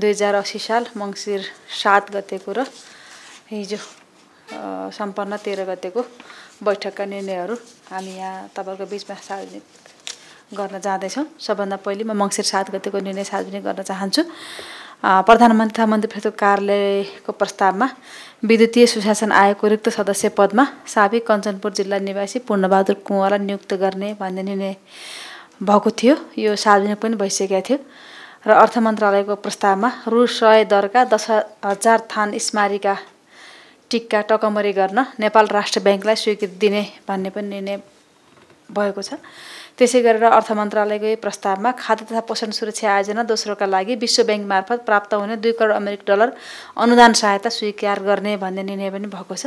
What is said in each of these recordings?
दुई हजार असी साल मङ्सिर सात गतेको र हिजो सम्पन्न तेह्र गतेको बैठकका निर्णयहरू हामी यहाँ तपाईँहरूको बिचमा सार्वजनिक गर्न जाँदैछौँ सबभन्दा पहिले म मङ्सिर सात गतेको निर्णय सार्वजनिक गर्न चाहन्छु प्रधानमन्त्री तथा पृथ्वी कार्यालयको प्रस्तावमा विद्युतीय सुशासन आयोगको रिक्त सदस्य पदमा साबिक कञ्चनपुर जिल्ला निवासी पूर्णबहादुर कुँवरलाई नियुक्त गर्ने भन्ने निर्णय भएको थियो यो सार्वजनिक पनि भइसकेको थियो र अर्थ मन्त्रालयको प्रस्तावमा रु सय दरका दस हजार थान स्मारिका टिक्का टकमरी गर्न नेपाल राष्ट्र ब्याङ्कलाई स्वीकृति दिने भन्ने पनि निर्णय भएको छ त्यसै गरेर अर्थ मन्त्रालयकै प्रस्तावमा खाद्य तथा पोषण सुरक्षा आयोजना दोस्रोका लागि विश्व ब्याङ्क मार्फत प्राप्त हुने दुई करोड अमेरिकी डलर अनुदान सहायता स्वीकार गर्ने भन्ने निर्णय पनि भएको छ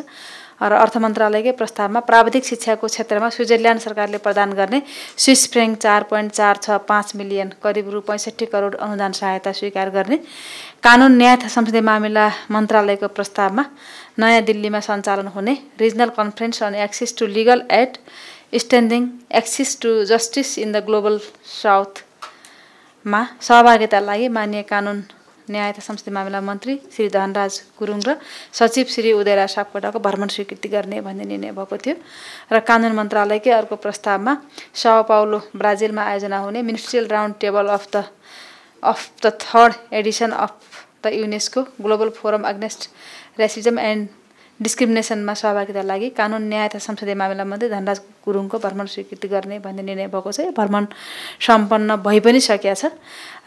र अर्थ मन्त्रालयकै प्रस्तावमा प्राविधिक शिक्षाको क्षेत्रमा स्विजरल्यान्ड सरकारले प्रदान गर्ने स्विस फ्रेङ्क चार पोइन्ट चार छ पाँच मिलियन करिब रु पैँसठी करोड अनुदान सहायता स्वीकार गर्ने कानुन न्याय तथा संसदीय मामिला मन्त्रालयको प्रस्तावमा नयाँ दिल्लीमा सञ्चालन हुने regional conference on access to legal aid standing access to justice in the global साउथमा सहभागिता लागि मान्य कानुन न्याय तथा संसदीय मामिला मन्त्री श्री धनराज गुरुङ र सचिव श्री उदयराज सापकोटाको भ्रमण स्वीकृति गर्ने भन्ने निर्णय भएको थियो र कानुन मन्त्रालयकै अर्को प्रस्तावमा साओ पाउलो ब्राजिलमा आयोजना हुने ministerial round table of the of the third edition of the UNESCO global forum against racism and डिस्क्रिमिनेसनमा सहभागिता लागि कानुन न्याय तथा संसदीय मामिला मन्त्री धनराज गुरुङको भ्रमण स्वीकृति गर्ने भन्ने निर्णय भएको छ भ्रमण सम्पन्न भइ पनि सकेका छ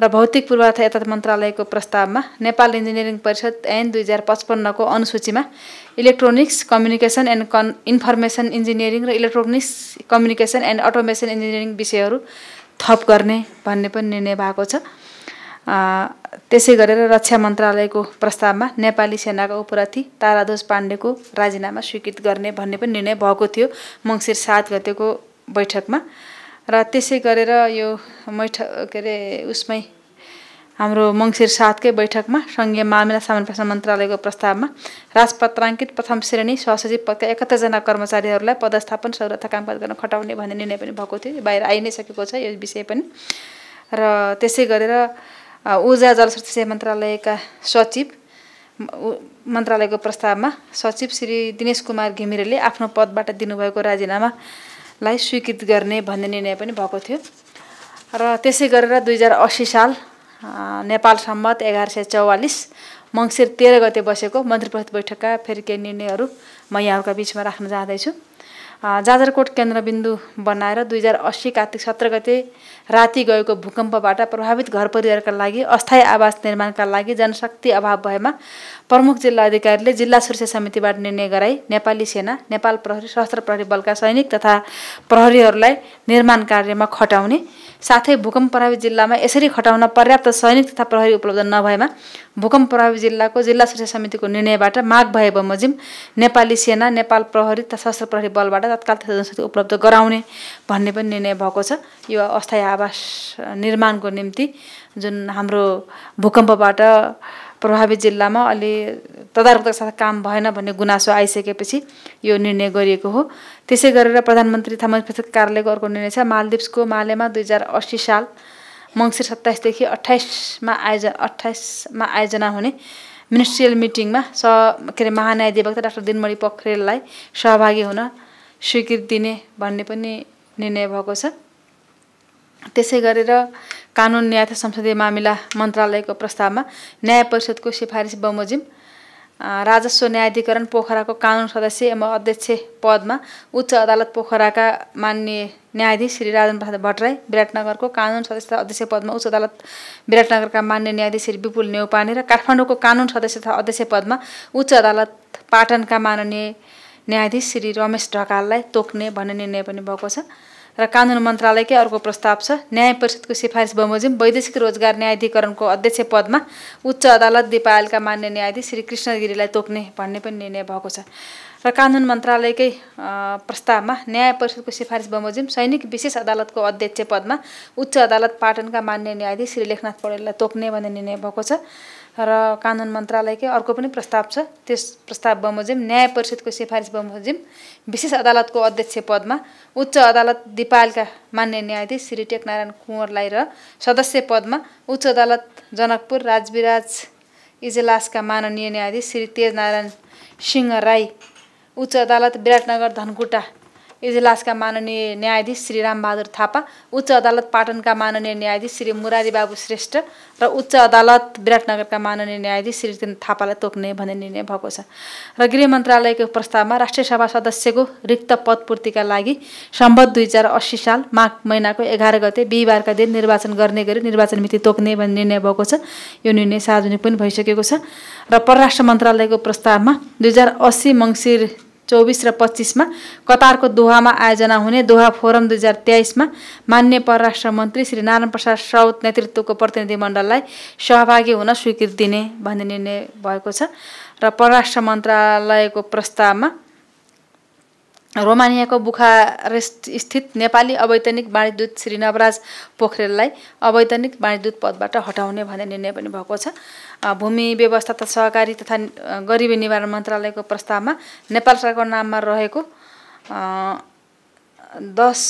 र भौतिक पूर्वाधार यातायात मन्त्रालयको प्रस्तावमा नेपाल इन्जिनियरिङ परिषद एन दुई हजार पचपन्नको अनुसूचीमा इलेक्ट्रोनिक्स कम्युनिकेसन एन्ड कन् इन्फर्मेसन इन्जिनियरिङ र electronics communication and automation engineering विषयहरू थप गर्ने भन्ने पनि निर्णय भएको छ त्यसै गरेर रक्षा मन्त्रालयको प्रस्तावमा नेपाली सेनाका उपरथी ताराध्वज पाण्डेको राजीनामा स्वीकृत गर्ने भन्ने पनि निर्णय भएको थियो मङ्सिर सात गतेको बैठकमा र त्यसै गरेर यो मैठ के अरे उसमै हाम्रो मङ्सिर सातकै बैठकमा सङ्घीय मामिला सामान्य प्रशासन मन्त्रालयको प्रस्तावमा राजपत्राङ्कित प्रथम श्रेणी सहसचिव पदका एकहत्तरजना कर्मचारीहरूलाई पदस्थापन सौरता कामकाज गर्न खटाउने भन्ने निर्णय पनि भएको थियो बाहिर आइ नै सकेको छ यो विषय पनि र त्यसै गरेर ऊर्जा जलशक्ति मन्त्रालयका सचिव मन्त्रालयको प्रस्तावमा सचिव श्री दिनेश कुमार घिमिरेले आफ्नो पदबाट दिनुभएको राजीनामालाई स्वीकृत गर्ने भन्ने निर्णय पनि भएको थियो र त्यसै गरेर दुई हजार असी साल नेपाल सम्मत एघार सय चौवालिस मङ्सिर तेह्र गते बसेको मन्त्री परिषद बैठकका फेरि केही निर्णयहरू म यहाँहरूका बिचमा राख्न जाँदैछु जाजरकोट केन्द्रबिन्दु बनाएर दुई हजार अस्सी कार्तिक सत्र गते राति गएको भूकम्पबाट प्रभावित घर परिवारका लागि अस्थायी आवास निर्माणका लागि जनशक्ति अभाव भएमा प्रमुख जिल्ला अधिकारीले जिल्ला सुरक्षा समितिबाट निर्णय गराई नेपाली सेना नेपाल प्रहरी सशस्त्र प्रहरी बलका सैनिक तथा प्रहरीहरूलाई निर्माण कार्यमा खटाउने साथै भूकम्प प्रभावित जिल्लामा यसरी खटाउन पर्याप्त सैनिक तथा प्रहरी उपलब्ध नभएमा भूकम्प प्रभावित जिल्लाको जिल्ला सुरक्षा समितिको निर्णयबाट माग भए बमोजिम नेपाली सेना नेपाल प्रहरी तथा सशस्त्र प्रहरी बलबाट तत्काल जनशक्ति उपलब्ध गराउने भन्ने पनि निर्णय भएको छ यो अस्थायी आवास निर्माणको निम्ति जुन हाम्रो भूकम्पबाट प्रभावित जिल्लामा अलि तदारकताको साथ काम भएन भन्ने गुनासो आइसकेपछि यो निर्णय गरिएको हो त्यसै गरेर प्रधानमन्त्री थामा प्रस्तुत कार्यालयको अर्को निर्णय छ मालदिप्सको मालेमा दुई हजार अस्सी साल मङ्सिर सत्ताइसदेखि अठाइसमा आयोज अठाइसमा आयोजना हुने मिनिस्ट्रियल मिटिङमा स के अरे महान्यायाधिवक्ता डाक्टर दिनमणि पोखरेललाई सहभागी हुन स्वीकृति दिने भन्ने पनि निर्णय भएको छ त्यसै गरेर कानुन न्याय तथा संसदीय मामिला मन्त्रालयको प्रस्तावमा न्याय परिषदको सिफारिस बमोजिम राजस्व न्यायाधिकरण पोखराको कानुन सदस्य एवं अध्यक्ष पदमा उच्च अदालत पोखराका मान्य न्यायाधीश श्री राजन प्रसाद भट्टराई विराटनगरको कानुन सदस्य तथा अध्यक्ष पदमा उच्च अदालत विराटनगरका मान्य न्यायाधीश श्री विपुल नेउपाने र काठमाडौँको कानुन सदस्य तथा अध्यक्ष पदमा उच्च अदालत पाटनका माननीय न्यायाधीश श्री रमेश ढकाललाई तोक्ने भन्ने निर्णय पनि भएको छ र कानुन मन्त्रालयकै अर्को प्रस्ताव छ न्याय परिषदको सिफारिस बमोजिम वैदेशिक रोजगार न्यायाधिकरणको अध्यक्ष पदमा उच्च अदालत दिपायलका मान्य न्यायाधीश श्री कृष्ण गिरीलाई तोक्ने भन्ने पनि निर्णय भएको छ र कानुन मन्त्रालयकै प्रस्तावमा न्याय परिषदको सिफारिस बमोजिम सैनिक विशेष अदालतको अध्यक्ष पदमा उच्च अदालत पाटनका मान्य न्यायाधीश श्री लेखनाथ पौडेललाई तोक्ने भन्ने निर्णय भएको छ र कानुन मन्त्रालयकै अर्को पनि प्रस्ताव छ त्यस प्रस्ताव बमोजिम न्याय परिषदको सिफारिस बमोजिम विशेष अदालतको अध्यक्ष पदमा उच्च अदालत दिपालका मान्य न्यायाधीश श्री टेकनारायण कुँवरलाई र सदस्य पदमा उच्च अदालत जनकपुर राजविराज इजलासका माननीय न्यायाधीश श्री तेजनारायण सिंह राई उच्च अदालत विराटनगर धनकुटा इजलासका माननीय न्यायाधीश श्री रामबहादुर थापा उच्च अदालत पाटनका माननीय न्यायाधीश श्री मुरारी बाबु श्रेष्ठ र उच्च अदालत विराटनगरका माननीय न्यायाधीश श्री जितेन्द्र थापालाई तोक्ने भन्ने निर्णय भएको छ र गृह मन्त्रालयको प्रस्तावमा राष्ट्रिय सभा सदस्यको रिक्त पदपूर्तिका लागि सम्बत दुई हजार अस्सी साल माघ महिनाको एघार गते बिहिबारका दिन निर्वाचन गर्ने गरी निर्वाचन मिति तोक्ने भन्ने निर्णय भएको छ यो निर्णय सार्वजनिक पनि भइसकेको छ र परराष्ट्र मन्त्रालयको प्रस्तावमा दुई हजार अस्सी मङ्सिर चौबिस र पच्चिसमा कतारको दोहामा आयोजना हुने दोहा फोरम दुई हजार तेइसमा मान्य परराष्ट्र मन्त्री श्री नारायण प्रसाद साउत नेतृत्वको प्रतिनिधिमण्डललाई सहभागी हुन स्वीकृति दिने भन्ने निर्णय भएको छ र परराष्ट्र मन्त्रालयको प्रस्तावमा रोमानियाको बुखारेस्ट स्थित नेपाली अवैतनिक वाणिदूत श्री नवराज पोखरेललाई अवैतनिक वाणिदूत पदबाट हटाउने भन्ने निर्णय पनि भएको छ भूमि व्यवस्था तथा सहकारी तथा गरिबी निवारण मन्त्रालयको प्रस्तावमा नेपाल सरकारको नाममा रहेको दस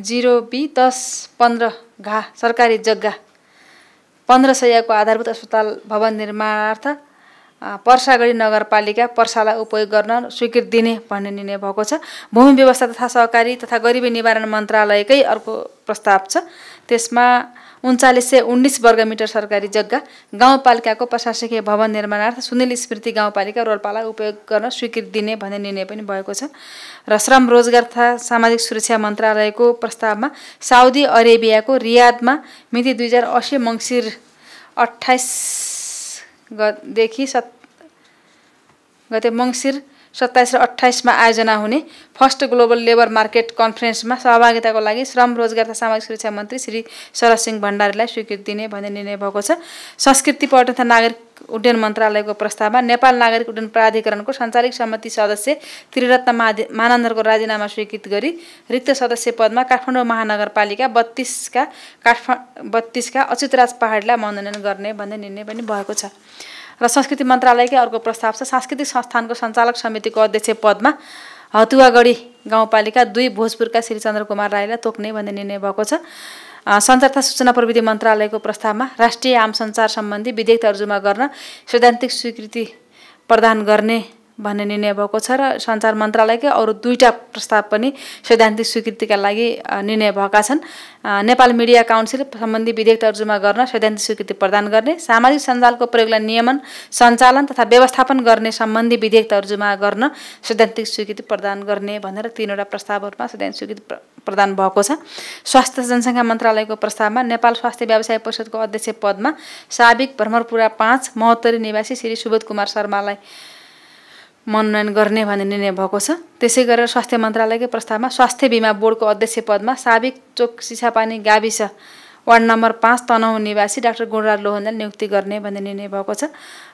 जिरो बी दस पन्ध्र घा सरकारी जग्गा पन्ध्र सयको आधारभूत अस्पताल भवन निर्माणार्थ पर्सागढी नगरपालिका पर्सालाई उपयोग गर्न स्वीकृत दिने भन्ने निर्णय भएको छ भूमि व्यवस्था तथा सहकारी तथा गरिबी निवारण मन्त्रालयकै अर्को प्रस्ताव छ त्यसमा उन्चालिस सय उन्नाइस वर्ग मिटर सरकारी जग्गा गाउँपालिकाको प्रशासकीय भवन निर्माणार्थ सुनिल स्मृति गाउँपालिका रोल्पालाई उपयोग गर्न स्वीकृत दिने भन्ने निर्णय पनि भएको छ र श्रम रोजगार तथा सामाजिक सुरक्षा मन्त्रालयको प्रस्तावमा साउदी अरेबियाको रियादमा मिति दुई हजार असी मङ्सिर अठाइस देखी सत गते मंगसिर सत्ताइस र अठाइसमा आयोजना हुने फर्स्ट ग्लोबल लेबर मार्केट कन्फरेन्समा सहभागिताको लागि श्रम रोजगार तथा सामाजिक सुरक्षा मन्त्री श्री सिंह भण्डारीलाई स्वीकृति दिने भन्ने निर्णय भएको छ संस्कृति पर्यटन तथा नागरिक उड्डयन मन्त्रालयको प्रस्तावमा नेपाल नागरिक उड्डयन प्राधिकरणको सञ्चालिक समिति सदस्य त्रिरत्न महादे मानन्दरको राजीनामा स्वीकृत गरी रिक्त सदस्य पदमा काठमाडौँ महानगरपालिका बत्तिसका काठमा बत्तिसका अच्युतराज पहाडलाई मनोनयन गर्ने भन्ने निर्णय पनि भएको छ र संस्कृति मन्त्रालयकै अर्को प्रस्ताव छ सांस्कृतिक संस्थानको सञ्चालक समितिको अध्यक्ष पदमा हतुवागढी गाउँपालिका दुई भोजपुरका श्री चन्द्र कुमार राईलाई तोक्ने भन्ने निर्णय भएको छ सञ्चार तथा सूचना प्रविधि मन्त्रालयको प्रस्तावमा राष्ट्रिय आम सञ्चार सम्बन्धी विधेयक तर्जुमा गर्न सैद्धान्तिक स्वीकृति प्रदान गर्ने भन्ने निर्णय भएको छ र सञ्चार मन्त्रालयकै अरू दुईवटा प्रस्ताव पनि सैद्धान्तिक स्वीकृतिका लागि निर्णय भएका छन् नेपाल मिडिया काउन्सिल सम्बन्धी विधेयक तर्जुमा गर्न सैद्धान्तिक स्वीकृति प्रदान गर्ने सामाजिक सञ्जालको प्रयोगलाई नियमन सञ्चालन तथा व्यवस्थापन गर्ने सम्बन्धी विधेयक तर्जुमा गर्न सैद्धान्तिक स्वीकृति प्रदान गर्ने भनेर तिनवटा प्रस्तावहरूमा सैद्धान्तिक स्वीकृति प्रदान भएको छ स्वास्थ्य जनसङ्ख्या मन्त्रालयको प्रस्तावमा नेपाल स्वास्थ्य व्यवसाय परिषदको अध्यक्ष पदमा साबिक भ्रमरपुरा पाँच महोत्तरी निवासी श्री सुबोध कुमार शर्मालाई मनोनयन गर्ने भन्ने निर्णय भएको छ त्यसै गरेर स्वास्थ्य मन्त्रालयकै प्रस्तावमा स्वास्थ्य बिमा बोर्डको अध्यक्ष पदमा साबिक चोक सिसापानी गाविस वार्ड नम्बर पाँच तनहु निवासी डाक्टर गुणराज लोहनलाई नियुक्ति गर्ने भन्ने निर्णय भएको छ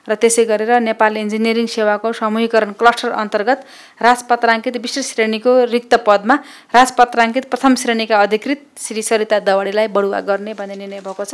र त्यसै गरेर नेपाल इन्जिनियरिङ सेवाको समूहीकरण क्लस्टर अन्तर्गत राजपत्राङ्कित विशेष श्रेणीको रिक्त पदमा राजपत्राङ्कित प्रथम श्रेणीका अधिकृत श्री सरिता दवाडीलाई बढुवा गर्ने भन्ने निर्णय भएको छ